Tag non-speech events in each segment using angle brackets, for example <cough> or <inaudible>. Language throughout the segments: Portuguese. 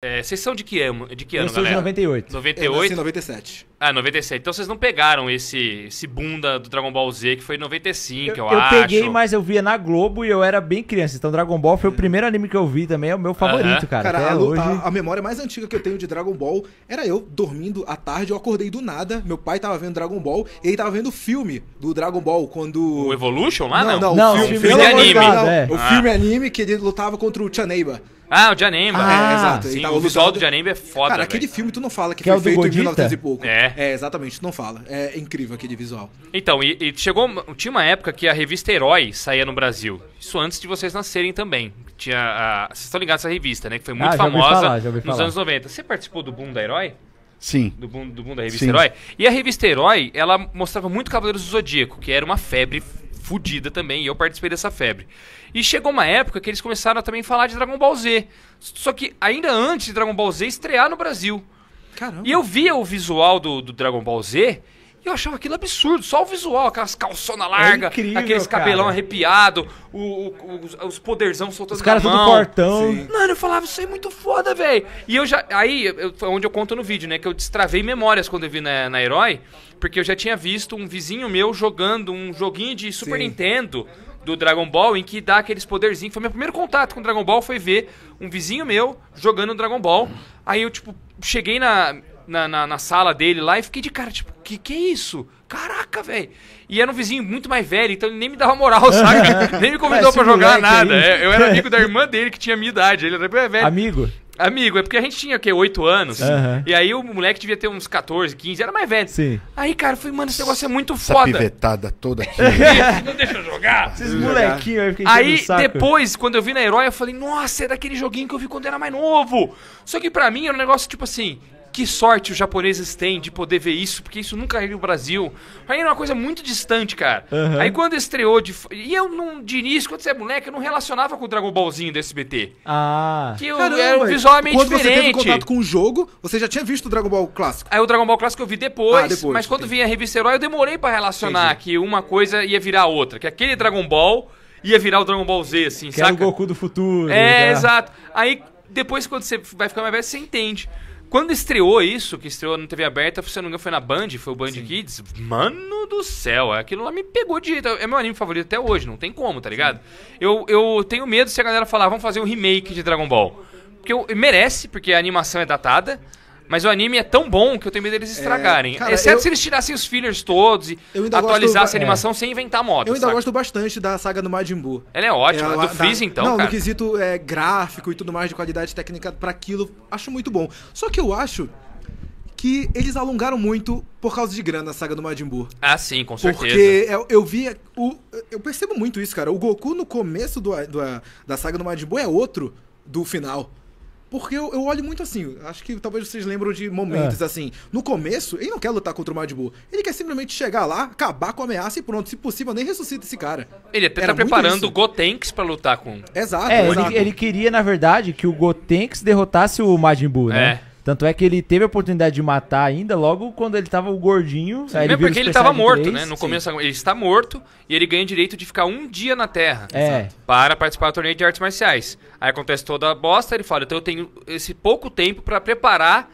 É, vocês são de que ano, de que ano, Eu sou galera? de 98. 98? Eu 97. Ah, 97. Então vocês não pegaram esse, esse bunda do Dragon Ball Z, que foi em 95, eu, eu, eu acho. Eu peguei, mas eu via na Globo e eu era bem criança. Então Dragon Ball foi o uhum. primeiro anime que eu vi também, é o meu favorito, uh -huh. cara. Cara, a, hoje... a, a, memória mais antiga que eu tenho de Dragon Ball era eu dormindo à tarde, eu acordei do nada, meu pai tava vendo Dragon Ball e ele tava vendo o filme do Dragon Ball, quando... O Evolution lá, não? Não, não, não o filme, o filme, é ah. filme é anime. Não, é. O filme anime que ele lutava contra o Chaneiba. Ah, o Janemba. Ah, é, exato. Sim, tá o visual do Janemba é foda. Cara, aquele véio. filme tu não fala que, que é foi é feito em 1900 e pouco. É. é, exatamente, tu não fala. É incrível aquele visual. Então, e, e, chegou. Tinha uma época que a revista Herói saía no Brasil. Isso antes de vocês nascerem também. Tinha a, vocês estão ligados a essa revista, né? Que foi muito ah, famosa falar, nos anos 90. Você participou do boom da Herói? Sim. Do boom, do da revista Sim. Herói? E a revista Herói, ela mostrava muito Cavaleiros do Zodíaco, que era uma febre fodida também, e eu participei dessa febre. E chegou uma época que eles começaram a também falar de Dragon Ball Z. Só que ainda antes de Dragon Ball Z estrear no Brasil. Caramba. E eu via o visual do, do Dragon Ball Z eu achava aquilo absurdo, só o visual, aquelas calçonas largas, é aqueles cabelão cara. arrepiado, o, o, o, os poderzão soltando Os caras tudo portão. Sim. Mano, eu falava, isso é muito foda, velho. E eu já. Aí, eu, onde eu conto no vídeo, né? Que eu destravei memórias quando eu vi na, na Herói, porque eu já tinha visto um vizinho meu jogando um joguinho de Super Sim. Nintendo do Dragon Ball em que dá aqueles poderzinhos. Foi meu primeiro contato com Dragon Ball, foi ver um vizinho meu jogando Dragon Ball. Aí eu, tipo, cheguei na, na, na, na sala dele lá e fiquei de cara, tipo, que que é isso? Caraca, velho. E era um vizinho muito mais velho, então ele nem me dava moral, <laughs> sabe? <laughs> nem me convidou é, para jogar nada. É, eu era amigo da <laughs> irmã dele que tinha minha idade, ele era velho. Amigo? Amigo, é porque a gente tinha o quê? 8 anos. Uhum. E aí o moleque devia ter uns 14, 15, era mais velho. Sim. Aí, cara, eu falei, mano, esse negócio é muito Essa foda. pivetada toda aqui. não deixa eu jogar. Esses molequinhos aí fiquei Aí, depois, quando eu vi na Herói, eu falei, nossa, é daquele joguinho que eu vi quando era mais novo. Só que pra mim era um negócio tipo assim, que sorte os japoneses têm de poder ver isso, porque isso nunca veio no Brasil. Aí era uma coisa muito distante, cara. Uhum. Aí quando estreou de. E eu, não, de início, quando você é moleque, eu não relacionava com o Dragon Ballzinho do SBT. Ah. Que eu Caramba, era visualmente quando diferente. Quando você teve contato com o jogo, você já tinha visto o Dragon Ball clássico. Aí o Dragon Ball clássico eu vi depois, ah, depois mas quando vinha a revista Herói, eu demorei para relacionar Entendi. que uma coisa ia virar outra. Que aquele Dragon Ball ia virar o Dragon Ball Z, assim, que saca? o Goku do futuro. É, né? exato. Aí depois, quando você vai ficar mais velho, você entende. Quando estreou isso, que estreou na TV aberta, se eu não me engano, foi na Band, foi o Band Sim. Kids. Mano do céu, aquilo lá me pegou de, É meu anime favorito até hoje, não tem como, tá ligado? Eu, eu tenho medo se a galera falar, vamos fazer um remake de Dragon Ball. Porque eu, merece, porque a animação é datada. Mas o anime é tão bom que eu tenho medo deles é, estragarem. É, cara, Exceto eu, se eles tirassem os fillers todos e atualizassem a animação é. sem inventar moda. Eu ainda saca? gosto bastante da saga do Majin Buu. Ela é ótima, é, do Freeze então, Não, cara. no quesito é, gráfico e tudo mais de qualidade técnica para aquilo, acho muito bom. Só que eu acho que eles alongaram muito por causa de grana a saga do Majin Buu. Ah, sim, com certeza. Porque eu, eu vi... O, eu percebo muito isso, cara. O Goku no começo do, do, da saga do Majin Buu é outro do final. Porque eu, eu, olho muito assim, acho que talvez vocês lembram de momentos é. assim. No começo, ele não quer lutar contra o Majin Buu. Ele quer simplesmente chegar lá, acabar com a ameaça e pronto. Se possível, nem ressuscita esse cara. Ele até tá Era tá preparando o Gotenks pra lutar com... Exato, é, exato. Ele, ele, queria, na verdade, que o Gotenks derrotasse o Majin Buu, né? É. Tanto é que ele teve a oportunidade de matar ainda logo quando ele tava o gordinho. Sim, aí ele porque ele tava morto, 3, né? No sim. começo ele está morto e ele ganha o direito de ficar um dia na Terra é. para participar do torneio de artes marciais. Aí acontece toda a bosta, ele fala, então eu tenho esse pouco tempo para preparar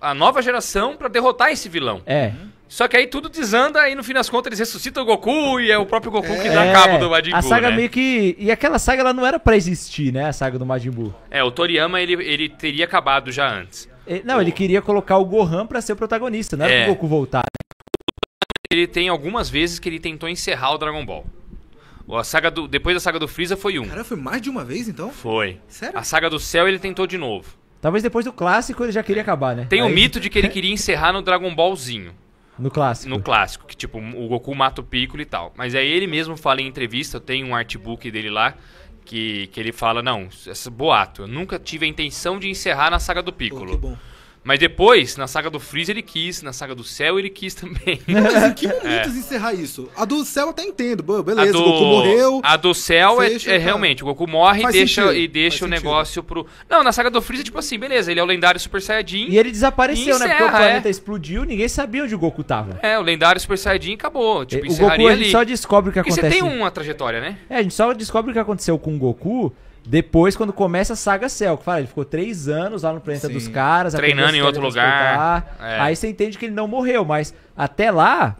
a nova geração para derrotar esse vilão. É. Uhum. Só que aí tudo desanda e no fim das contas eles ressuscitam o Goku e é o próprio Goku é. que dá cabo do Majin Buu, A saga né? meio que... E aquela saga ela não era para existir, né? A saga do Majin Buu. É, o Toriyama ele, ele teria acabado já antes. Não, ele queria colocar o Gohan para ser o protagonista, não era é. pro Goku voltar. Né? Ele tem algumas vezes que ele tentou encerrar o Dragon Ball. A saga do, depois da saga do Freeza foi um. Cara, foi mais de uma vez então? Foi. Sério? A saga do céu ele tentou de novo. Talvez depois do clássico ele já queria é. acabar, né? Tem o Aí... um mito de que ele queria <laughs> encerrar no Dragon Ballzinho. No clássico. No clássico, que tipo, o Goku mata o Piccolo e tal. Mas aí ele mesmo fala em entrevista, tem um artbook dele lá, que, que ele fala, não, esse boato, eu nunca tive a intenção de encerrar na saga do Piccolo. Pô, que bom. Mas depois, na saga do Freezer ele quis, na saga do Céu ele quis também. <laughs> Mas em que <laughs> é. momento é. encerrar isso? A do Céu até entendo, beleza, do, o Goku morreu. A do Céu é, é tá. realmente, o Goku morre Faz e deixa, e deixa o sentido. negócio pro... Não, na saga do Freezer, é tipo assim, beleza, ele é o lendário Super Saiyajin. E ele desapareceu, e encerra, né, porque o é. planeta explodiu, ninguém sabia onde o Goku tava. É, o lendário Super Saiyajin acabou, tipo, o Goku, a gente só descobre o que porque acontece. você tem uma trajetória, né? É, a gente só descobre o que aconteceu com o Goku depois, quando começa a saga Cell, que fala, ele ficou três anos lá no planeta Sim. dos caras, treinando em outro lugar. É. Aí você entende que ele não morreu, mas até lá,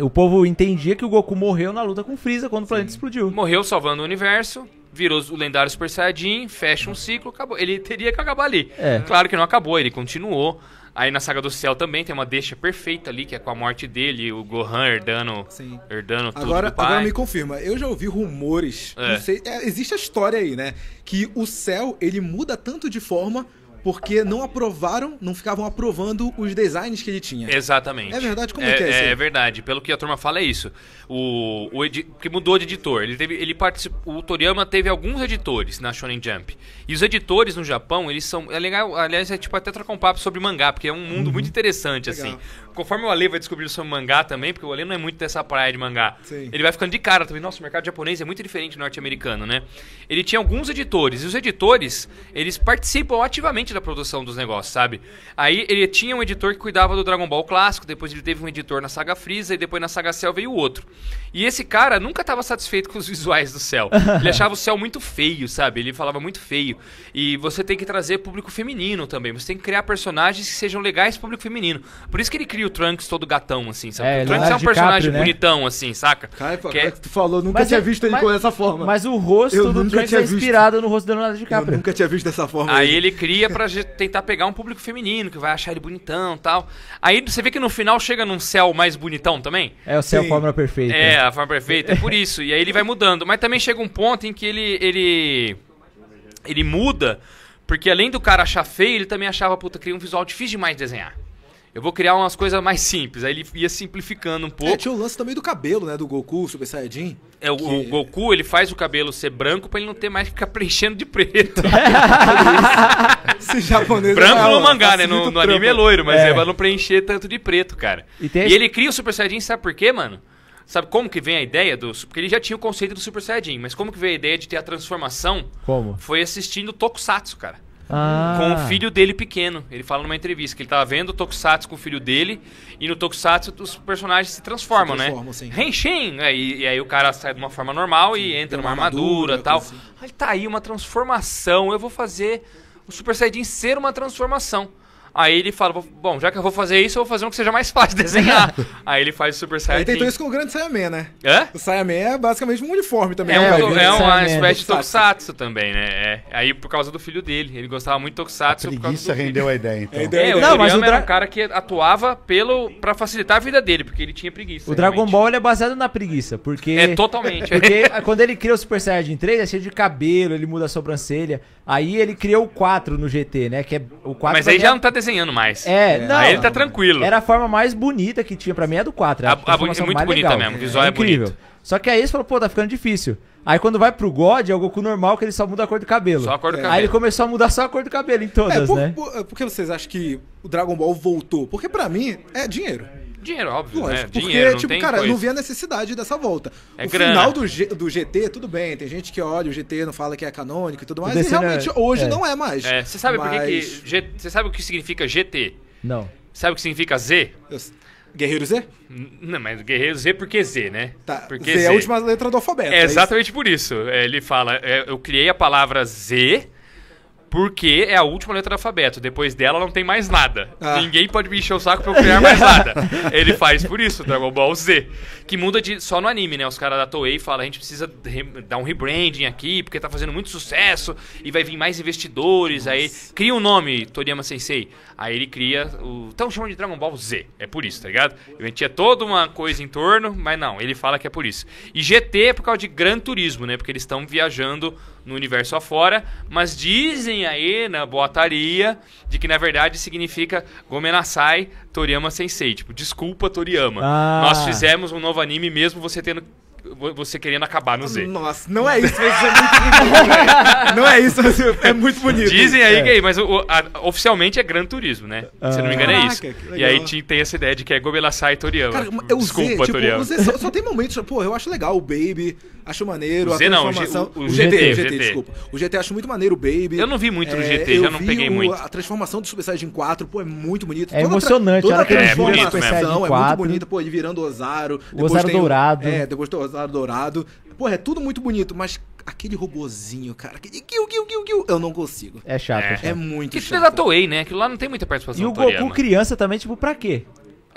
o povo entendia que o Goku morreu na luta com o Freeza quando o planeta Sim. explodiu. Morreu salvando o universo, virou o lendário Super Saiyajin, fecha um ciclo, acabou. Ele teria que acabar ali. É. Claro que não acabou, ele continuou. Aí na Saga do Céu também tem uma deixa perfeita ali, que é com a morte dele, o Gohan herdando, Sim. herdando tudo agora, do pai. Agora me confirma, eu já ouvi rumores, é. sei, é, existe a história aí, né? Que o Céu, ele muda tanto de forma porque não aprovaram, não ficavam aprovando os designs que ele tinha. Exatamente. É verdade? Como é, é que é isso? É verdade. Pelo que a turma fala, é isso. O, o edi... Porque mudou de editor. Ele teve, ele participou. O Toriyama teve alguns editores na Shonen Jump. E os editores no Japão, eles são. É legal, aliás, é tipo até trocar um papo sobre mangá, porque é um mundo uhum. muito interessante, assim. legal. assim. Conforme o Ale vai descobrir sobre mangá também, porque o Ale não é muito dessa praia de mangá. Sim. Ele vai ficando de cara também. Nossa, o mercado japonês é muito diferente do norte-americano, né? Ele tinha alguns editores. E os editores, eles participam ativamente frente da produção dos negócios, sabe? Aí ele tinha um editor que cuidava do Dragon Ball clássico, depois ele teve um editor na saga Freeza e depois na saga Cell veio outro. E esse cara nunca estava satisfeito com os visuais do céu. <laughs> Ele achava o céu muito feio, sabe? Ele falava muito feio. E você tem que trazer público feminino também. Você tem que criar personagens que sejam legais pro público feminino. Por isso que ele cria o Trunks todo gatão, assim, sabe? É, o Trunks é, é um personagem Capri, né? bonitão, assim, saca? Cara, que é... tu falou, nunca mas tinha é- visto ele com essa forma. Mas o rosto eu do Trunks é inspirado visto. no rosto do Leonardo DiCaprio. Eu nunca tinha visto dessa forma. Aí ele cria pra tentar pegar um público feminino, que vai achar ele bonitão tal. Aí você vê que no final chega num céu mais bonitão também. É, o céu Sim. perfeito. perfeita. É, é, a forma perfeita. É por isso. E aí ele vai mudando. Mas também chega um ponto em que ele. ele. ele muda. Porque além do cara achar feio, ele também achava, puta, cria um visual difícil demais de desenhar. Eu vou criar umas coisas mais simples. Aí ele ia simplificando um pouco. É, tinha o lance também do cabelo, né? Do Goku, Super Saiyajin. É, o, que... o Goku, ele faz o cabelo ser branco pra ele não ter mais que ficar preenchendo de preto. <laughs> Esse japonês branco é, no mangá, né? No, no anime é loiro, mas é. é. pra não preencher tanto de preto, cara. E, e ele cria o Super Saiyajin, sabe por quê, mano? Sabe como que vem a ideia do. Porque ele já tinha o conceito do Super Saiyajin, mas como que veio a ideia de ter a transformação? Como? Foi assistindo Tokusatsu, cara. Ah. com o filho dele pequeno. Ele fala numa entrevista que ele tava vendo o Tokusatsu com o filho dele e no Tokusatsu os personagens se transformam, se né? transformam né? Sim. Renshin! e, e, aí o cara sai de uma forma normal sim, e entra numa armadura e tal. Assim. Aí tá aí uma transformação. Eu vou fazer o Super Saiyajin ser uma transformação. Aí ele fala, bom, já que eu vou fazer isso, eu vou fazer um que seja mais fácil de desenhar. <laughs> aí ele faz o Super Saiyajin. Ele tentou isso com o grande Saiyaman, né? Hã? O Saiyaman é basicamente um uniforme também. É, né? um, é, é uma espécie de Tokusatsu também, né? É. Aí por causa do filho dele. Ele gostava muito de Tokusatsu. A preguiça rendeu filho. a ideia, então. É, é, o Não, mas o era um cara que atuava pelo pra facilitar a vida dele, porque ele tinha preguiça. O realmente. Dragon Ball é baseado na preguiça, porque... É, totalmente. Porque <laughs> quando ele cria o Super Saiyajin 3, é cheio de cabelo, ele muda a sobrancelha. Aí ele criou o 4 no GT, né? Que é o 4... Mas aí já não tá desenhando desenhando mais. É, não. Aí ele tá tranquilo. Era a forma mais bonita que tinha pra mim, é do 4. A, a, a é muito bonita legal. mesmo, o visual é, é incrível. Bonito. Só que aí eles falaram, pô, tá ficando difícil. Aí quando vai pro God, é o Goku normal que ele só muda a cor do cabelo. Só a cor do é. cabelo. Aí ele começou a mudar só a cor do cabelo em todas, é, por, né? Por, por, por que vocês acham que o Dragon Ball voltou? Porque pra mim é dinheiro. Dinheiro, óbvio, Lógico, né? Porque, dinheiro, tipo, não tipo, cara, coisa. não vi a necessidade dessa volta. É o grana. final do, G, do GT, tudo bem, tem gente que olha o GT, não fala que é canônico e tudo mais, e é- realmente é. hoje é. não é mais. É, você sabe mas... por que, Você sabe o que significa GT? Não. Sabe o que significa Z? Eu... Guerreiro Z? Não, mas Guerreiro Z porque Z, né? Tá, porque Z, é Z é a última letra do alfabeto. É, é exatamente isso? por isso. Ele fala, eu criei a palavra Z porque é a última letra do alfabeto. Depois dela não tem mais nada. Ah. Ninguém pode me encher o saco pra eu criar mais nada. <laughs> Ele faz por isso, Dragon Ball Z. Que muda de. Só no anime, né? Os caras da Toei falam: a gente precisa dar um rebranding aqui, porque tá fazendo muito sucesso e vai vir mais investidores. Nossa. Aí cria um nome, Toriyama Sensei. Aí ele cria o. Então chama de Dragon Ball Z. É por isso, tá ligado? Eu tinha toda uma coisa em torno, mas não, ele fala que é por isso. E GT é por causa de Gran Turismo, né? Porque eles estão viajando no universo afora, mas dizem estranha aí na boataria de que na verdade significa Gomenasai Toriyama Sensei. Tipo, desculpa Toriyama. Ah. Nós fizemos um novo anime mesmo você tendo você querendo acabar no Z. Nossa, não é isso, mas isso é muito bonito. não é isso, mas é muito bonito. Dizem aí é. que é, mas o, a, oficialmente é Gran Turismo, né? Ah. Se não me engano é ah, isso. e aí tem essa ideia de que é Gobelasai e Toriyama. Cara, Desculpa, Z, tipo, Toriyama. Z só, só, tem momentos, pô, eu acho legal o Baby, acho maneiro. O Z não, transformação... o, G, o, o GT, GT, GT, GT, desculpa. O GT acho muito maneiro, o Baby. Eu não vi muito é, no GT, já não peguei muito. A transformação do Super Saiyajin 4, pô, é muito bonito. É toda emocionante. Toda a é transformação é, é, muito bonita, pô, ele virando Ozaru. O osaro tem, dourado. É, depois o Ozaru dourado. Pô, é tudo muito bonito, mas aquele robozinho, cara, aquele Gil, Gil, Gil, Gil, eu não consigo. É chato, é, é chato. É muito que chato. Que da Toei, né? Aquilo lá não tem muita participação E o Goku né? criança também, tipo, pra quê?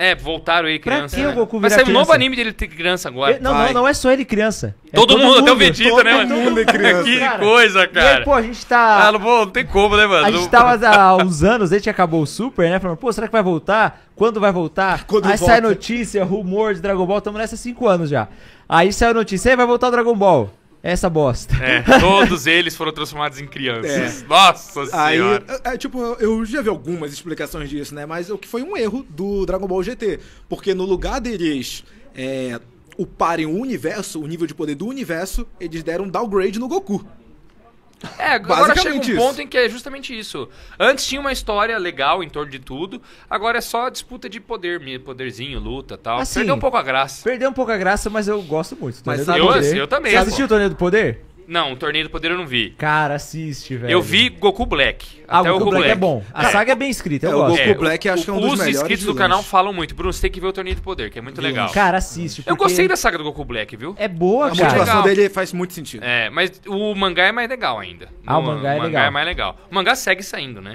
É, voltaram aí criança. Pra que o né? Goku virar Mas saiu um novo anime dele ter criança agora. Não, não, não é só ele criança. É Todo, mundo, até o Vegeta, Todo né, mano? mundo é criança. <laughs> que Cara, coisa, E aí, cara. pô, a gente tá. Ah, não, vou, não tem como, né, mano? A gente tava há uns anos, desde que acabou o Super, né? Falando, pô, será que vai voltar? Quando vai voltar? Quando aí volta. sai notícia, rumor de Dragon Ball, estamos nessa há 5 anos já. Aí saiu notícia, aí vai voltar o Dragon Ball. É essa bosta. É, todos eles foram transformados em crianças. É. Nossa Aí, senhora. É, é tipo, eu já vi algumas explicações disso, né? Mas o que foi um erro do Dragon Ball GT. Porque no lugar deles é, uparem o universo, o nível de poder do universo, eles deram downgrade no Goku. É, agora chega um isso. ponto em que é justamente isso. Antes tinha uma história legal em torno de tudo, agora é só disputa de poder, poderzinho, luta tal. Assim, perdeu um pouco a graça. Perdeu um pouco a graça, mas eu gosto muito. Mas eu, eu, assim, eu também. Você assistiu o Torneio do Poder? Não, o Torneio do Poder eu não vi. Cara, assiste, velho. Eu vi Goku Black. Ah, até Goku o Goku Black, é Black, é bom. A Cara, saga é bem escrita, eu é, gosto. O Goku é, Black o, acho que é um dos melhores. Os inscritos do canal falam muito. Bruno, você tem que ver o Torneio do Poder, que é muito Sim. legal. Cara, assiste. Eu gostei da saga do Goku Black, viu? É boa, a cara. A motivação é dele faz muito sentido. É, mas o mangá é mais legal ainda. Ah, no, o mangá é o mangá legal. é mais legal. O mangá segue saindo, né?